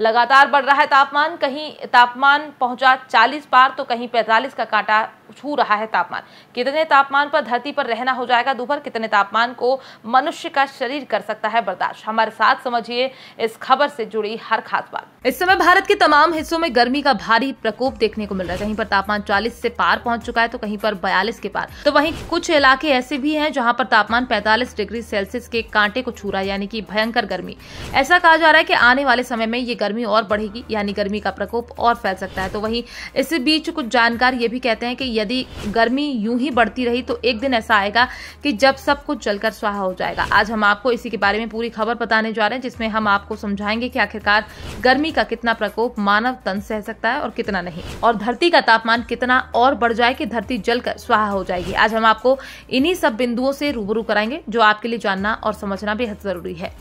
लगातार बढ़ रहा है तापमान कहीं तापमान पहुंचा 40 पार तो कहीं 45 का कांटा छू रहा है तापमान कितने तापमान पर धरती पर रहना हो जाएगा दोपहर कितने तापमान को मनुष्य का शरीर कर सकता है बर्दाश्त हमारे साथ समझिए इस खबर से जुड़ी हर खास बात इस समय भारत के तमाम हिस्सों में गर्मी का भारी प्रकोप देखने को मिल रहा है कहीं पर तापमान चालीस से पार पहुंच चुका है तो कहीं पर बयालीस के पार तो वहीं कुछ इलाके ऐसे भी हैं जहां पर तापमान 45 डिग्री सेल्सियस के कांटे को छू रहा है यानी कि भयंकर गर्मी ऐसा कहा जा रहा है कि आने वाले समय में ये गर्मी और बढ़ेगी यानी गर्मी का प्रकोप और फैल सकता है तो वही इसी बीच कुछ जानकार ये भी कहते हैं कि यदि गर्मी यूं ही बढ़ती रही तो एक दिन ऐसा आएगा कि जब सब कुछ जलकर स्वाहा हो जाएगा आज हम आपको इसी के बारे में पूरी खबर बताने जा रहे हैं जिसमें हम आपको समझाएंगे कि आखिरकार गर्मी का कितना प्रकोप मानव तन सह सकता है और कितना नहीं और धरती का तापमान कितना और बढ़ जाए कि धरती जलकर स्वाहा हो जाएगी आज हम आपको इन्हीं सब बिंदुओं से रूबरू कराएंगे जो आपके लिए जानना और समझना बेहद जरूरी है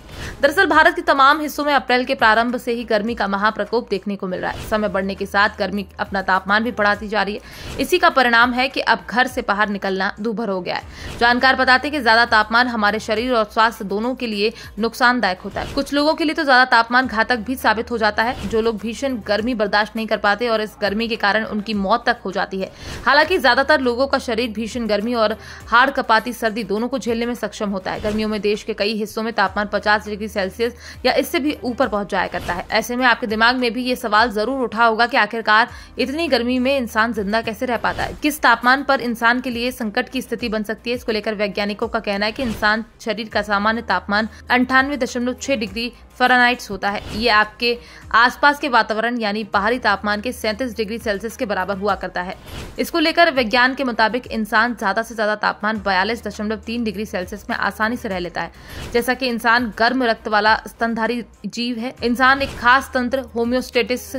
दरअसल भारत के तमाम हिस्सों में अप्रैल के प्रारंभ से ही गर्मी का महाप्रकोप देखने को मिल रहा है समय बढ़ने के साथ गर्मी अपना तापमान भी बढ़ाती जा रही है इसी का परिणाम है कि अब घर से बाहर निकलना दूभर हो गया है जानकार बताते कि ज्यादा तापमान हमारे शरीर और स्वास्थ्य दोनों के लिए नुकसानदायक होता है कुछ लोगों के लिए तो ज्यादा तापमान घातक भी साबित हो जाता है जो लोग भीषण गर्मी बर्दाश्त नहीं कर पाते और इस गर्मी के कारण उनकी मौत तक हो जाती है हालांकि ज्यादातर लोगों का शरीर भीषण गर्मी और हाड़ कपाती सर्दी दोनों को झेलने में सक्षम होता है गर्मियों में देश के कई हिस्सों में तापमान पचास डिग्री सेल्सियस या इससे भी ऊपर पहुंच जाया करता है ऐसे में आपके दिमाग में भी ये सवाल जरूर उठा होगा कि आखिरकार इतनी गर्मी में इंसान जिंदा कैसे रह पाता है किस तापमान पर इंसान के लिए संकट की स्थिति बन सकती है इसको लेकर वैज्ञानिकों का कहना है कि इंसान शरीर का सामान्य तापमान अंठानवे दशमलव छह डिग्री फरानाइट्स होता है ये आपके आसपास के वातावरण यानी बाहरी तापमान के सैंतीस डिग्री सेल्सियस के बराबर हुआ करता है इसको लेकर विज्ञान के मुताबिक इंसान ज्यादा से ज्यादा तापमान बयालीस दशमलव तीन डिग्री सेल्सियस में आसानी से रह लेता है जैसा कि इंसान गर्म रक्त वाला स्तनधारी जीव है इंसान एक खास तंत्र होम्योस्टेटिस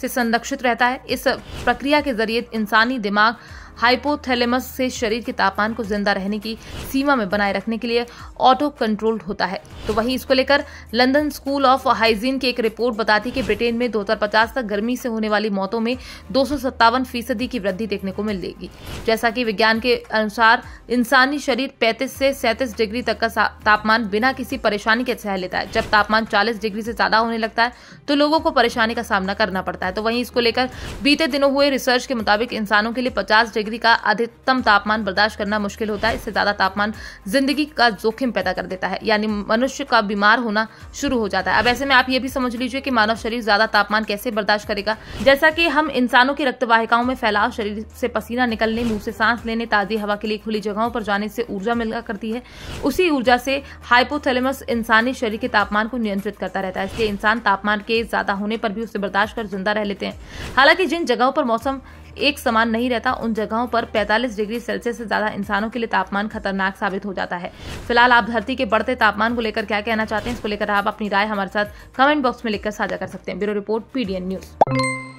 से संरक्षित रहता है इस प्रक्रिया के जरिए इंसानी दिमाग हाइपोथैलेमस से शरीर के तापमान को जिंदा रहने की सीमा में बनाए रखने के लिए ऑटो कंट्रोल्ड होता है तो वहीं इसको लेकर लंदन स्कूल ऑफ हाइजीन की एक रिपोर्ट बताती है कि ब्रिटेन में दो तक गर्मी से होने वाली मौतों में दो फीसदी की वृद्धि देखने को मिलेगी जैसा कि विज्ञान के अनुसार इंसानी शरीर पैंतीस से सैंतीस डिग्री तक का तापमान बिना किसी परेशानी के सह लेता है जब तापमान चालीस डिग्री से ज्यादा होने लगता है तो लोगों को परेशानी का सामना करना पड़ता है तो वहीं इसको लेकर बीते दिनों हुए रिसर्च के मुताबिक इंसानों के लिए पचास डिग्री डिग्री का अधिकतम तापमान बर्दाश्त करना मुश्किल होता है इससे ज़्यादा तापमान जिंदगी का जोखिम पैदा कर देता है यानी मनुष्य का बीमार होना शुरू हो जाता है अब ऐसे में आप ये भी समझ लीजिए कि मानव शरीर ज़्यादा तापमान कैसे बर्दाश्त करेगा जैसा कि हम इंसानों की रक्तवाहिकाओं में फैलाव शरीर से पसीना निकलने मुंह से सांस लेने ताज़ी हवा के लिए खुली जगहों पर जाने से ऊर्जा मिला करती है उसी ऊर्जा से हाइपोथेलेमस इंसानी शरीर के तापमान को नियंत्रित करता रहता है इसलिए इंसान तापमान के ज़्यादा होने पर भी उसे बर्दाश्त कर जिंदा रह लेते हैं हालांकि जिन जगहों पर मौसम एक समान नहीं रहता उन जगहों पर 45 डिग्री सेल्सियस से ज़्यादा इंसानों के लिए तापमान खतरनाक साबित हो जाता है फिलहाल आप धरती के बढ़ते तापमान को लेकर क्या कहना चाहते हैं इसको लेकर आप अपनी राय हमारे साथ कमेंट बॉक्स में लिखकर साझा कर सकते हैं ब्यूरो रिपोर्ट पीडीएन न्यूज़